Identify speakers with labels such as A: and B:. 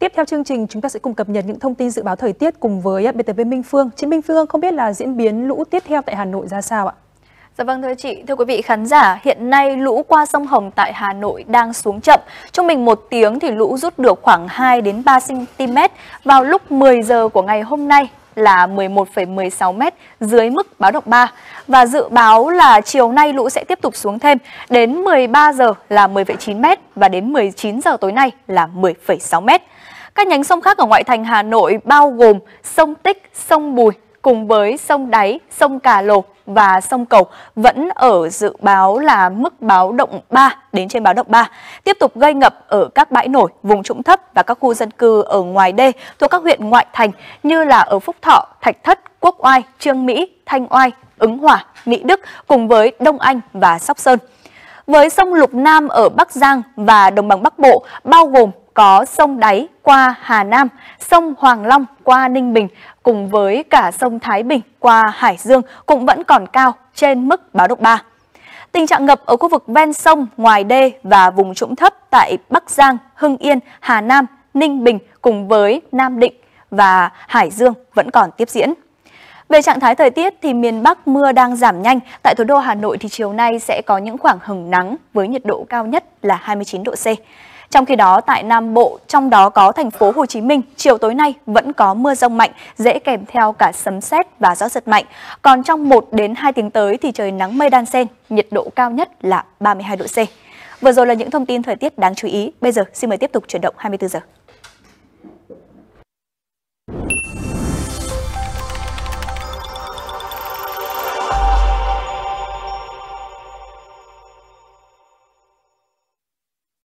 A: Tiếp theo chương trình, chúng ta sẽ cùng cập nhật những thông tin dự báo thời tiết cùng với à, BTV Minh Phương. Chị Minh Phương, không biết là diễn biến lũ tiếp theo tại Hà Nội ra sao ạ? Dạ vâng thưa chị, thưa quý vị khán giả, hiện nay lũ qua sông Hồng tại Hà Nội đang xuống chậm. Trung bình một tiếng thì lũ rút được khoảng 2 đến 3 cm vào lúc 10 giờ của ngày hôm nay là 11,16 m dưới mức báo động 3 và dự báo là chiều nay lũ sẽ tiếp tục xuống thêm đến 13 giờ là 10,9 m và đến 19 giờ tối nay là 10,6 m. Các nhánh sông khác ở ngoại thành Hà Nội bao gồm sông Tích, sông Bùi, cùng với sông Đáy, sông Cà Lộc và sông Cầu vẫn ở dự báo là mức báo động 3 đến trên báo động 3, tiếp tục gây ngập ở các bãi nổi, vùng trũng thấp và các khu dân cư ở ngoài đê thuộc các huyện ngoại thành như là ở Phúc Thọ, Thạch Thất, Quốc Oai, Trương Mỹ, Thanh Oai, Ứng Hòa, Mỹ Đức cùng với Đông Anh và Sóc Sơn với sông Lục Nam ở Bắc Giang và Đồng bằng Bắc Bộ, bao gồm có sông Đáy qua Hà Nam, sông Hoàng Long qua Ninh Bình cùng với cả sông Thái Bình qua Hải Dương cũng vẫn còn cao trên mức báo động 3. Tình trạng ngập ở khu vực ven sông, ngoài đê và vùng trũng thấp tại Bắc Giang, Hưng Yên, Hà Nam, Ninh Bình cùng với Nam Định và Hải Dương vẫn còn tiếp diễn. Về trạng thái thời tiết thì miền Bắc mưa đang giảm nhanh. Tại thủ đô Hà Nội thì chiều nay sẽ có những khoảng hừng nắng với nhiệt độ cao nhất là 29 độ C. Trong khi đó, tại Nam Bộ, trong đó có thành phố Hồ Chí Minh, chiều tối nay vẫn có mưa rông mạnh, dễ kèm theo cả sấm sét và gió giật mạnh. Còn trong 1 đến 2 tiếng tới thì trời nắng mây đan xen, nhiệt độ cao nhất là 32 độ C. Vừa rồi là những thông tin thời tiết đáng chú ý. Bây giờ xin mời tiếp tục chuyển động 24 giờ.